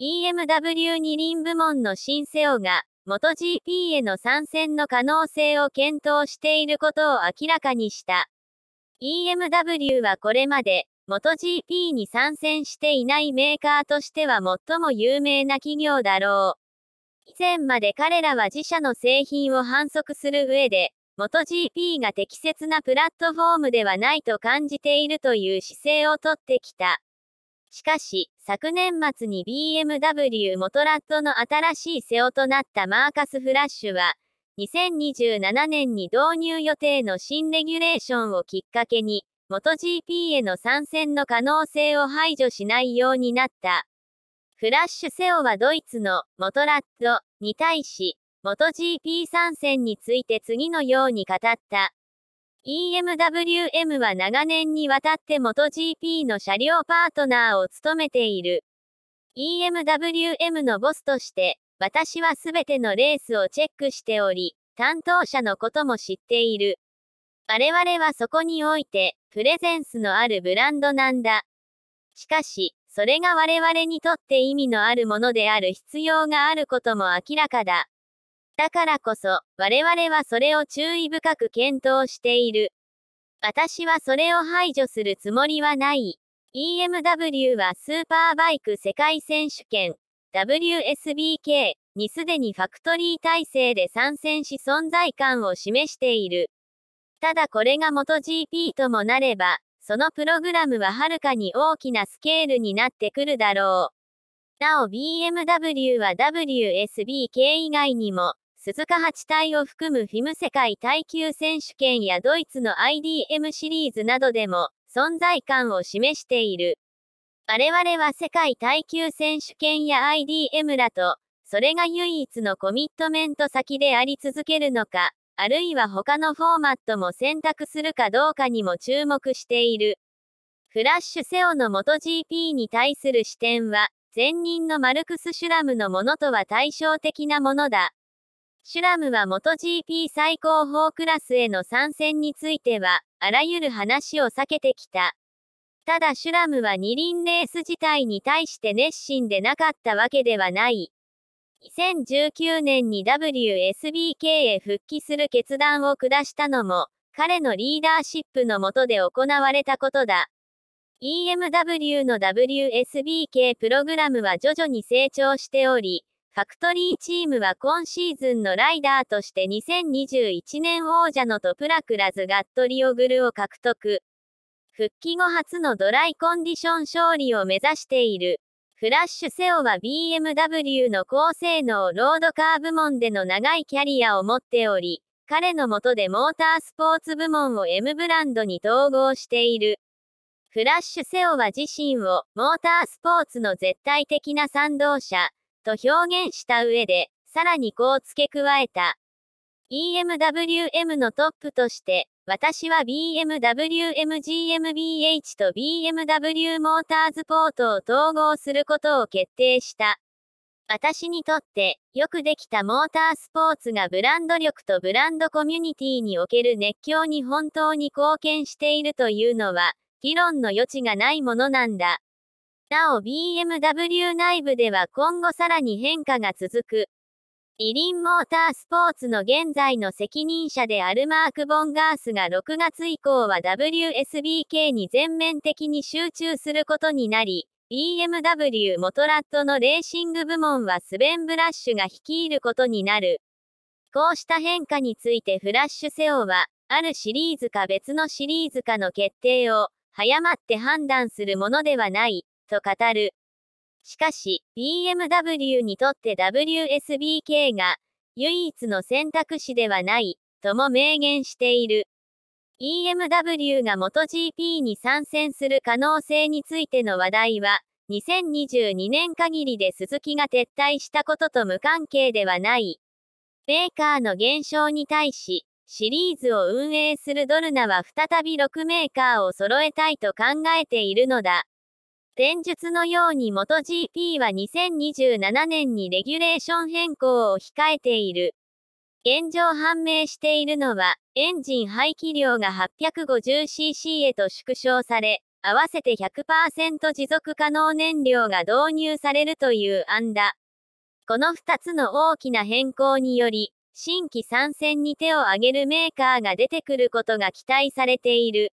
EMW 二輪部門の新セオが、元 GP への参戦の可能性を検討していることを明らかにした。EMW はこれまで、元 GP に参戦していないメーカーとしては最も有名な企業だろう。以前まで彼らは自社の製品を反則する上で、元 GP が適切なプラットフォームではないと感じているという姿勢をとってきた。しかし、昨年末に BMW モトラッドの新しいセオとなったマーカスフラッシュは、2027年に導入予定の新レギュレーションをきっかけに、MotoGP への参戦の可能性を排除しないようになった。フラッシュセオはドイツのモトラッドに対し、MotoGP 参戦について次のように語った。EMWM は長年にわたって MotoGP の車両パートナーを務めている。EMWM のボスとして、私はすべてのレースをチェックしており、担当者のことも知っている。我々はそこにおいて、プレゼンスのあるブランドなんだ。しかし、それが我々にとって意味のあるものである必要があることも明らかだ。だからこそ、我々はそれを注意深く検討している。私はそれを排除するつもりはない。EMW はスーパーバイク世界選手権 WSBK にすでにファクトリー体制で参戦し存在感を示している。ただこれが元 g p ともなれば、そのプログラムははるかに大きなスケールになってくるだろう。なお BMW は WSBK 以外にも、鈴鹿8体を含むフィム世界耐久選手権やドイツの IDM シリーズなどでも存在感を示している。我々は世界耐久選手権や IDM らと、それが唯一のコミットメント先であり続けるのか、あるいは他のフォーマットも選択するかどうかにも注目している。フラッシュセオの元 g p に対する視点は、前任のマルクス・シュラムのものとは対照的なものだ。シュラムは元 GP 最高峰クラスへの参戦については、あらゆる話を避けてきた。ただシュラムは二輪レース自体に対して熱心でなかったわけではない。2019年に WSBK へ復帰する決断を下したのも、彼のリーダーシップのもとで行われたことだ。EMW の WSBK プログラムは徐々に成長しており、ファクトリーチームは今シーズンのライダーとして2021年王者のトプラクラズ・ガットリオグルを獲得。復帰後初のドライコンディション勝利を目指している。フラッシュセオは BMW の高性能ロードカー部門での長いキャリアを持っており、彼の下でモータースポーツ部門を M ブランドに統合している。フラッシュセオは自身をモータースポーツの絶対的な賛同者、と表現した上で、さらにこう付け加えた。EMWM のトップとして、私は BMWMGMBH と BMW モーターズポートを統合することを決定した。私にとって、よくできたモータースポーツがブランド力とブランドコミュニティにおける熱狂に本当に貢献しているというのは、議論の余地がないものなんだ。なお BMW 内部では今後さらに変化が続く。イリンモータースポーツの現在の責任者であるマーク・ボンガースが6月以降は WSBK に全面的に集中することになり、BMW モトラットのレーシング部門はスベン・ブラッシュが率いることになる。こうした変化についてフラッシュセオは、あるシリーズか別のシリーズかの決定を、早まって判断するものではない、と語る。しかし、BMW にとって WSBK が唯一の選択肢ではないとも明言している。EMW が MotoGP に参戦する可能性についての話題は、2022年限りで鈴木が撤退したことと無関係ではない。ベーカーの減少に対し、シリーズを運営するドルナは再び6メーカーを揃えたいと考えているのだ。前述のように MotoGP は2027年にレギュレーション変更を控えている。現状判明しているのは、エンジン排気量が 850cc へと縮小され、合わせて100%持続可能燃料が導入されるという案だ。この2つの大きな変更により、新規参戦に手を挙げるメーカーが出てくることが期待されている。